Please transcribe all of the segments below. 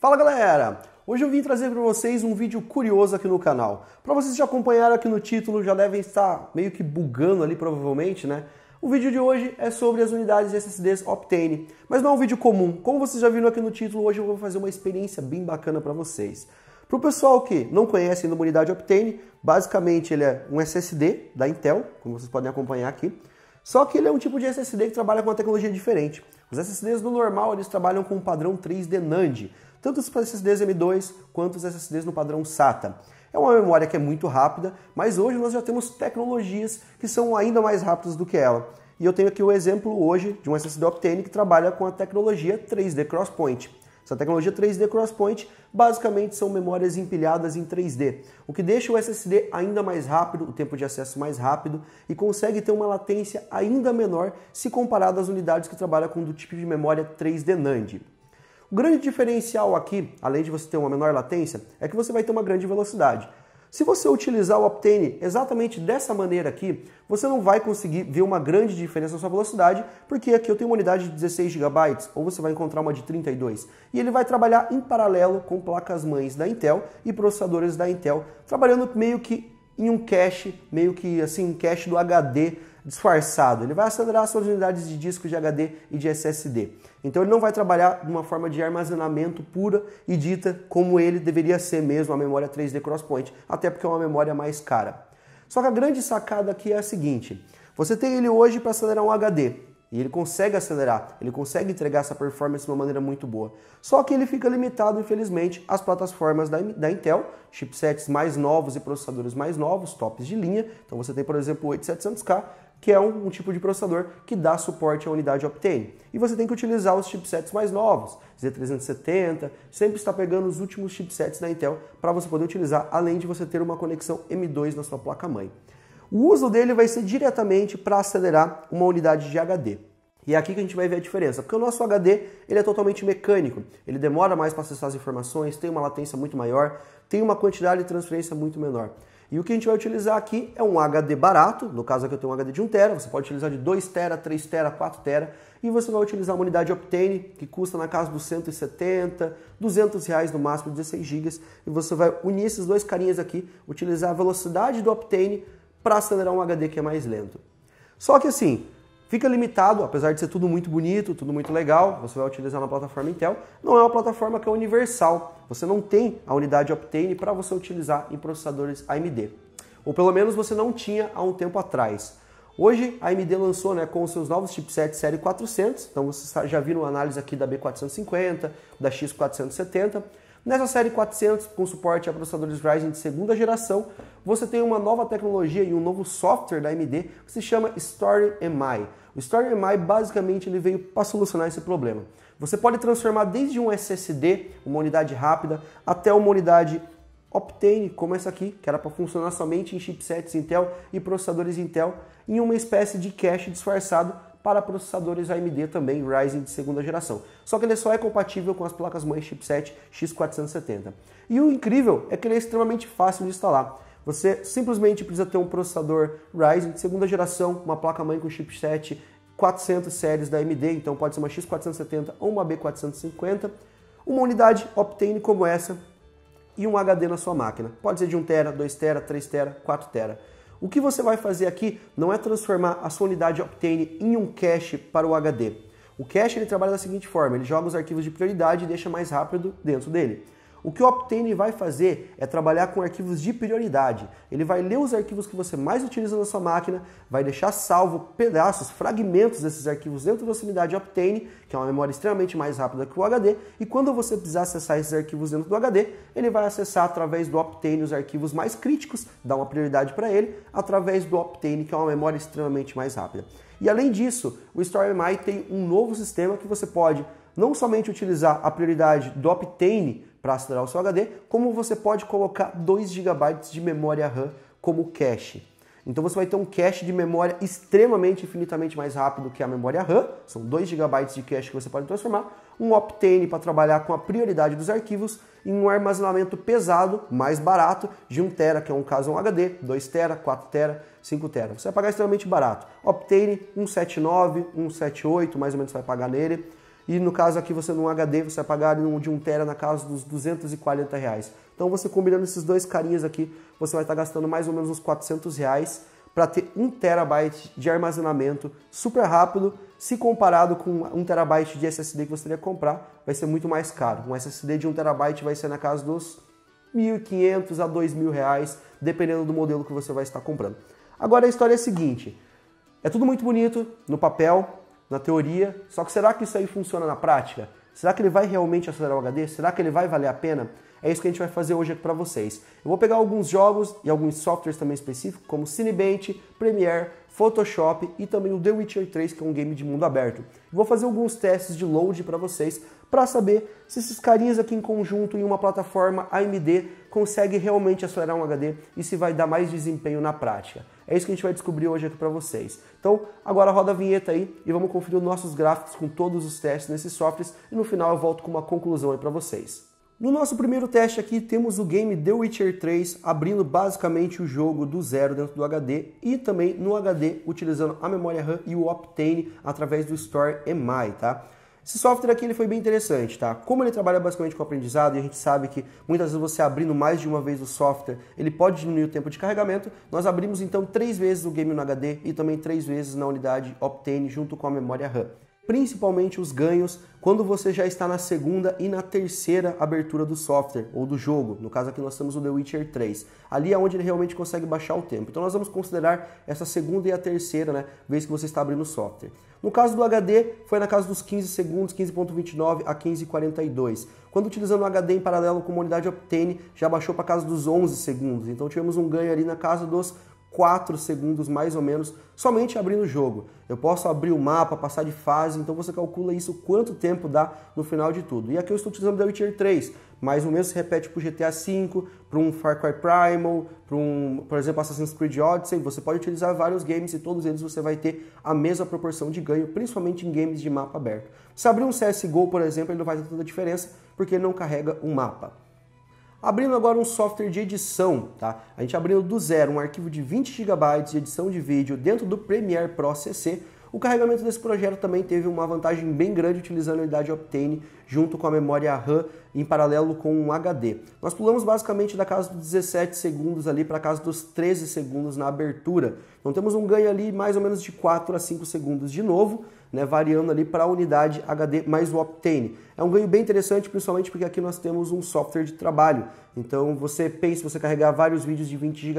Fala galera! Hoje eu vim trazer para vocês um vídeo curioso aqui no canal. Para vocês que já acompanharam aqui no título, já devem estar meio que bugando ali provavelmente, né? O vídeo de hoje é sobre as unidades SSDs Optane, mas não é um vídeo comum. Como vocês já viram aqui no título, hoje eu vou fazer uma experiência bem bacana para vocês. Para o pessoal que não conhece ainda uma unidade Optane, basicamente ele é um SSD da Intel, como vocês podem acompanhar aqui. Só que ele é um tipo de SSD que trabalha com uma tecnologia diferente. Os SSDs no normal eles trabalham com o padrão 3D NAND, tanto os SSDs M2 quanto os SSDs no padrão SATA. É uma memória que é muito rápida, mas hoje nós já temos tecnologias que são ainda mais rápidas do que ela. E eu tenho aqui o exemplo hoje de um SSD Optane que trabalha com a tecnologia 3D Crosspoint. Essa tecnologia 3D CrossPoint basicamente são memórias empilhadas em 3D, o que deixa o SSD ainda mais rápido, o tempo de acesso mais rápido e consegue ter uma latência ainda menor se comparado às unidades que trabalham com do tipo de memória 3D NAND. O grande diferencial aqui, além de você ter uma menor latência, é que você vai ter uma grande velocidade. Se você utilizar o Optane exatamente dessa maneira aqui, você não vai conseguir ver uma grande diferença na sua velocidade, porque aqui eu tenho uma unidade de 16 GB, ou você vai encontrar uma de 32. E ele vai trabalhar em paralelo com placas-mães da Intel e processadores da Intel, trabalhando meio que em um cache, meio que assim, um cache do HD disfarçado. Ele vai acelerar suas unidades de disco de HD e de SSD. Então ele não vai trabalhar de uma forma de armazenamento pura e dita como ele deveria ser mesmo a memória 3D CrossPoint, até porque é uma memória mais cara. Só que a grande sacada aqui é a seguinte: você tem ele hoje para acelerar um HD, e ele consegue acelerar, ele consegue entregar essa performance de uma maneira muito boa. Só que ele fica limitado, infelizmente, às plataformas da, da Intel, chipsets mais novos e processadores mais novos, tops de linha. Então você tem, por exemplo, o 8700K, que é um, um, tipo de processador que dá suporte à unidade Optane. E você tem que utilizar os chipsets mais novos, Z370, sempre está pegando os últimos chipsets da Intel para você poder utilizar, além de você ter uma conexão M2 na sua placa-mãe. O uso dele vai ser diretamente para acelerar uma unidade de HD. E é aqui que a gente vai ver a diferença, porque o nosso HD ele é totalmente mecânico, ele demora mais para acessar as informações, tem uma latência muito maior, tem uma quantidade de transferência muito menor. E o que a gente vai utilizar aqui é um HD barato, no caso aqui eu tenho um HD de 1 tera, você pode utilizar de 2 tera, 3 tera, 4 tera, e você vai utilizar uma unidade Optane, que custa na casa dos 170, 200 reais no máximo, 16 GB, e você vai unir esses dois carinhas aqui, utilizar a velocidade do Optane para acelerar um HD que é mais lento. Só que assim, Fica limitado, apesar de ser tudo muito bonito, tudo muito legal, você vai utilizar na plataforma Intel, não é uma plataforma que é universal. Você não tem a unidade Optane para você utilizar em processadores AMD. Ou pelo menos você não tinha há um tempo atrás. Hoje a AMD lançou né, com os seus novos chipsets série 400, então vocês já viram a análise aqui da B450, da X470, Nessa série 400, com suporte a processadores Ryzen de segunda geração, você tem uma nova tecnologia e um novo software da AMD que se chama StoryMI. O StoryMI basicamente ele veio para solucionar esse problema. Você pode transformar desde um SSD, uma unidade rápida, até uma unidade Optane, como essa aqui, que era para funcionar somente em chipsets Intel e processadores Intel, em uma espécie de cache disfarçado para processadores AMD também Ryzen de segunda geração. Só que ele só é compatível com as placas-mãe chipset X470. E o incrível é que ele é extremamente fácil de instalar. Você simplesmente precisa ter um processador Ryzen de segunda geração, uma placa-mãe com chipset 400 séries da AMD, então pode ser uma X470 ou uma B450, uma unidade Optane como essa e um HD na sua máquina. Pode ser de 1 tera, 2 tera, 3 tera, 4 tera. O que você vai fazer aqui não é transformar a sua unidade Optane em um cache para o HD. O cache ele trabalha da seguinte forma, ele joga os arquivos de prioridade e deixa mais rápido dentro dele. O que o Optane vai fazer é trabalhar com arquivos de prioridade. Ele vai ler os arquivos que você mais utiliza na sua máquina, vai deixar salvo pedaços, fragmentos desses arquivos dentro da sua unidade Optane, que é uma memória extremamente mais rápida que o HD, e quando você precisar acessar esses arquivos dentro do HD, ele vai acessar através do Optane os arquivos mais críticos, dar uma prioridade para ele, através do Optane, que é uma memória extremamente mais rápida. E além disso, o StoreMI tem um novo sistema que você pode não somente utilizar a prioridade do Optane para acelerar o seu HD, como você pode colocar 2 GB de memória RAM como cache. Então você vai ter um cache de memória extremamente, infinitamente mais rápido que a memória RAM, são 2 GB de cache que você pode transformar, um Optane para trabalhar com a prioridade dos arquivos e um armazenamento pesado, mais barato, de 1 TB, que é um caso um HD, 2 TB, 4 TB, 5 TB. Você vai pagar extremamente barato. Optane 179, 178, mais ou menos você vai pagar nele. E no caso aqui você num HD, você vai pagar de 1 tera na casa dos 240 reais. Então você combinando esses dois carinhas aqui, você vai estar tá gastando mais ou menos uns 400 reais para ter 1 terabyte de armazenamento super rápido, se comparado com 1 terabyte de SSD que você teria que comprar, vai ser muito mais caro. Um SSD de 1 terabyte vai ser na casa dos 1.500 a 2.000 reais, dependendo do modelo que você vai estar comprando. Agora a história é a seguinte, é tudo muito bonito no papel, na teoria, só que será que isso aí funciona na prática? Será que ele vai realmente acelerar o HD? Será que ele vai valer a pena? É isso que a gente vai fazer hoje aqui para vocês. Eu vou pegar alguns jogos e alguns softwares também específicos, como Cinebate, Premiere, Photoshop e também o The Witcher 3, que é um game de mundo aberto. Vou fazer alguns testes de load para vocês para saber se esses carinhas aqui em conjunto em uma plataforma AMD consegue realmente acelerar um HD e se vai dar mais desempenho na prática. É isso que a gente vai descobrir hoje aqui para vocês. Então, agora roda a vinheta aí e vamos conferir os nossos gráficos com todos os testes nesses softwares e no final eu volto com uma conclusão aí para vocês. No nosso primeiro teste aqui temos o game The Witcher 3 abrindo basicamente o jogo do zero dentro do HD e também no HD utilizando a memória RAM e o Optane através do Store EMI, tá? Esse software aqui ele foi bem interessante, tá? Como ele trabalha basicamente com aprendizado e a gente sabe que muitas vezes você abrindo mais de uma vez o software, ele pode diminuir o tempo de carregamento. Nós abrimos então três vezes o game no HD e também três vezes na unidade Optane junto com a memória RAM principalmente os ganhos quando você já está na segunda e na terceira abertura do software ou do jogo. No caso aqui nós temos o The Witcher 3. Ali é onde ele realmente consegue baixar o tempo. Então nós vamos considerar essa segunda e a terceira, né, vez que você está abrindo o software. No caso do HD, foi na casa dos 15 segundos, 15.29 a 15.42. Quando utilizando o HD em paralelo com a unidade Optane, já baixou para a casa dos 11 segundos. Então tivemos um ganho ali na casa dos 4 segundos mais ou menos, somente abrindo o jogo. Eu posso abrir o mapa, passar de fase, então você calcula isso quanto tempo dá no final de tudo. E aqui eu estou utilizando The Witcher 3, mas o mesmo se repete para o GTA V, para um Far Cry Primal, para um, por exemplo, Assassin's Creed Odyssey. Você pode utilizar vários games e todos eles você vai ter a mesma proporção de ganho, principalmente em games de mapa aberto. Se abrir um CSGO, por exemplo, ele não faz tanta diferença porque ele não carrega um mapa. Abrindo agora um software de edição, tá? A gente abrindo do zero um arquivo de 20 GB de edição de vídeo dentro do Premiere Pro CC. O carregamento desse projeto também teve uma vantagem bem grande utilizando a unidade Optane junto com a memória RAM em paralelo com um HD. Nós pulamos basicamente da casa dos 17 segundos ali para a casa dos 13 segundos na abertura. Então temos um ganho ali mais ou menos de 4 a 5 segundos de novo, né, variando ali para a unidade HD mais o Optane. É um ganho bem interessante, principalmente porque aqui nós temos um software de trabalho. Então você pensa, você carregar vários vídeos de 20 GB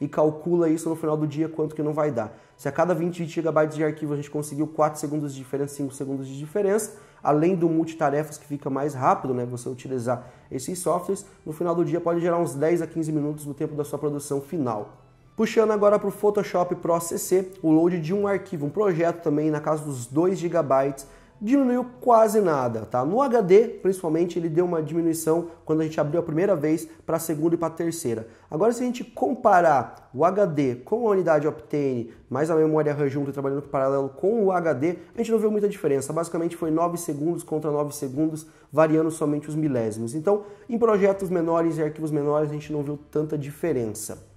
e calcula isso no final do dia quanto que não vai dar. Se a cada 20 GB de arquivo a gente conseguiu 4 segundos de diferença, 5 segundos de diferença, além do multitarefas que fica mais rápido, né, você utilizar esses softwares, no final do dia pode gerar uns 10 a 15 minutos no tempo da sua produção final. Puxando agora para o Photoshop Pro CC, o load de um arquivo, um projeto também na casa dos 2 GB, diminuiu quase nada, tá? No HD, principalmente, ele deu uma diminuição quando a gente abriu a primeira vez para a segunda e para a terceira. Agora, se a gente comparar o HD com a unidade Optane, mais a memória RAM junto trabalhando paralelo com o HD, a gente não viu muita diferença. Basicamente, foi 9 segundos contra 9 segundos, variando somente os milésimos. Então, em projetos menores e arquivos menores, a gente não viu tanta diferença.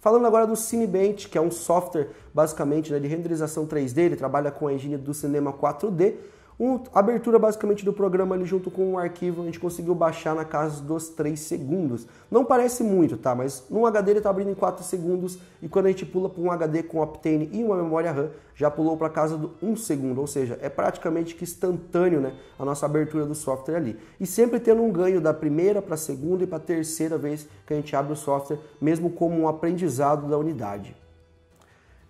Falando agora do Cinebench, que é um software basicamente né, de renderização 3D, ele trabalha com a engine do cinema 4D, um, abertura basicamente do programa ali junto com um arquivo, a gente conseguiu baixar na casa dos 3 segundos. Não parece muito, tá? Mas num HD ele está abrindo em 4 segundos e quando a gente pula para um HD com Optane e uma memória RAM, já pulou para casa do 1 segundo, ou seja, é praticamente que instantâneo né, a nossa abertura do software ali. E sempre tendo um ganho da primeira para a segunda e para a terceira vez que a gente abre o software, mesmo como um aprendizado da unidade.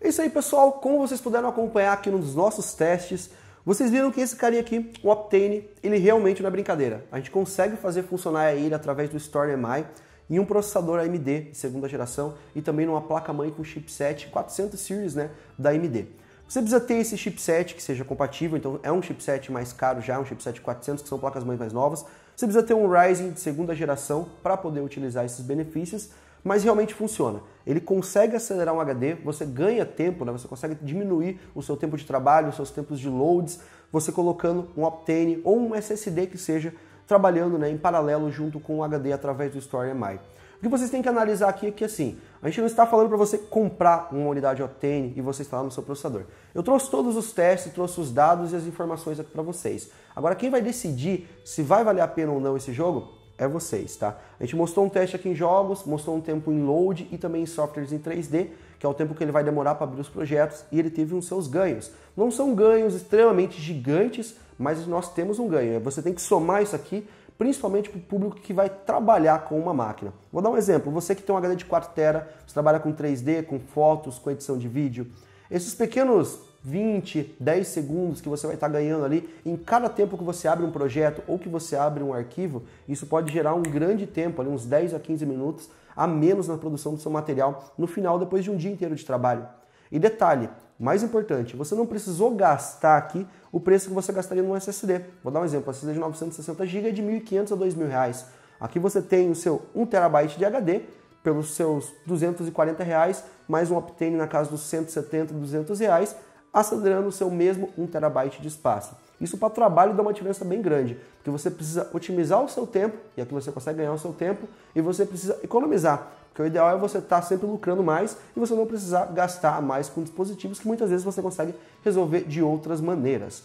É isso aí, pessoal. Como vocês puderam acompanhar aqui nos nossos testes, vocês viram que esse cara aqui, o Optane, ele realmente não é brincadeira. A gente consegue fazer funcionar ele através do StoreMI em um processador AMD de segunda geração e também numa placa-mãe com chipset 400 Series né, da AMD. Você precisa ter esse chipset que seja compatível, então é um chipset mais caro já, um chipset 400, que são placas-mães mais novas. Você precisa ter um Ryzen de segunda geração para poder utilizar esses benefícios mas realmente funciona. Ele consegue acelerar um HD, você ganha tempo, né? você consegue diminuir o seu tempo de trabalho, os seus tempos de loads, você colocando um Optane ou um SSD que seja trabalhando né, em paralelo junto com o HD através do StoreMI. O que vocês têm que analisar aqui é que assim, a gente não está falando para você comprar uma unidade Optane e você instalar no seu processador. Eu trouxe todos os testes, trouxe os dados e as informações aqui para vocês. Agora quem vai decidir se vai valer a pena ou não esse jogo é vocês, tá? A gente mostrou um teste aqui em jogos, mostrou um tempo em load e também em softwares em 3D, que é o tempo que ele vai demorar para abrir os projetos e ele teve uns seus ganhos. Não são ganhos extremamente gigantes, mas nós temos um ganho. É, você tem que somar isso aqui, principalmente para o público que vai trabalhar com uma máquina. Vou dar um exemplo. Você que tem um HD de 4 tera, você trabalha com 3D, com fotos, com edição de vídeo. Esses pequenos 20, 10 segundos que você vai estar tá ganhando ali, em cada tempo que você abre um projeto ou que você abre um arquivo, isso pode gerar um grande tempo, ali, uns 10 a 15 minutos a menos na produção do seu material no final, depois de um dia inteiro de trabalho. E detalhe, mais importante, você não precisou gastar aqui o preço que você gastaria no SSD. Vou dar um exemplo, SSD de 960 GB é de 1.500 a 2.000 reais. Aqui você tem o seu 1 TB de HD pelos seus 240 reais, mais um Optane na casa dos 170, 200 reais, acelerando o seu mesmo 1 terabyte de espaço. Isso para trabalho dá uma diferença bem grande, porque você precisa otimizar o seu tempo, e aqui você consegue ganhar o seu tempo, e você precisa economizar, porque o ideal é você estar tá sempre lucrando mais e você não precisar gastar mais com dispositivos que muitas vezes você consegue resolver de outras maneiras.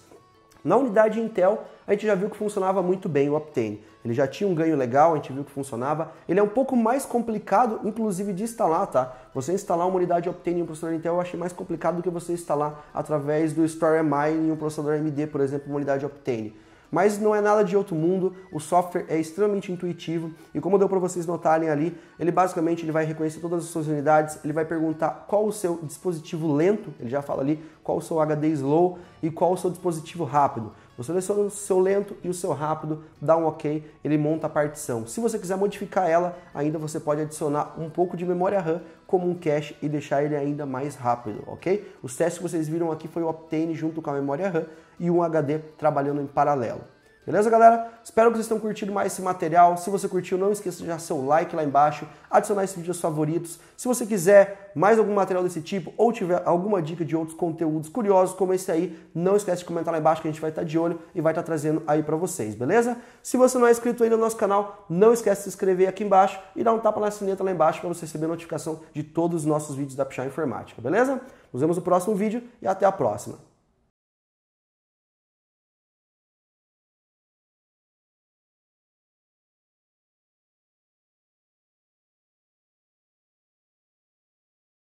Na unidade Intel, a gente já viu que funcionava muito bem o Optane. Ele já tinha um ganho legal, a gente viu que funcionava. Ele é um pouco mais complicado, inclusive, de instalar, tá? Você instalar uma unidade Optane em um processador Intel, eu achei mais complicado do que você instalar através do StoreMI em um processador AMD, por exemplo, uma unidade Optane mas não é nada de outro mundo, o software é extremamente intuitivo e como deu para vocês notarem ali, ele basicamente ele vai reconhecer todas as suas unidades, ele vai perguntar qual o seu dispositivo lento, ele já fala ali qual o seu HD slow e qual o seu dispositivo rápido. Você seleciona o seu lento e o seu rápido, dá um OK, ele monta a partição. Se você quiser modificar ela, ainda você pode adicionar um pouco de memória RAM como um cache e deixar ele ainda mais rápido, ok? Os testes que vocês viram aqui foi o Optane junto com a memória RAM e um HD trabalhando em paralelo. Beleza, galera? Espero que vocês tenham curtido mais esse material. Se você curtiu, não esqueça de deixar seu like lá embaixo, adicionar esse vídeo aos favoritos. Se você quiser mais algum material desse tipo ou tiver alguma dica de outros conteúdos curiosos como esse aí, não esquece de comentar lá embaixo que a gente vai estar tá de olho e vai estar tá trazendo aí para vocês, beleza? Se você não é inscrito ainda no nosso canal, não esquece de se inscrever aqui embaixo e dar um tapa na sineta lá embaixo para você receber notificação de todos os nossos vídeos da Pichar Informática, beleza? Nos vemos no próximo vídeo e até a próxima.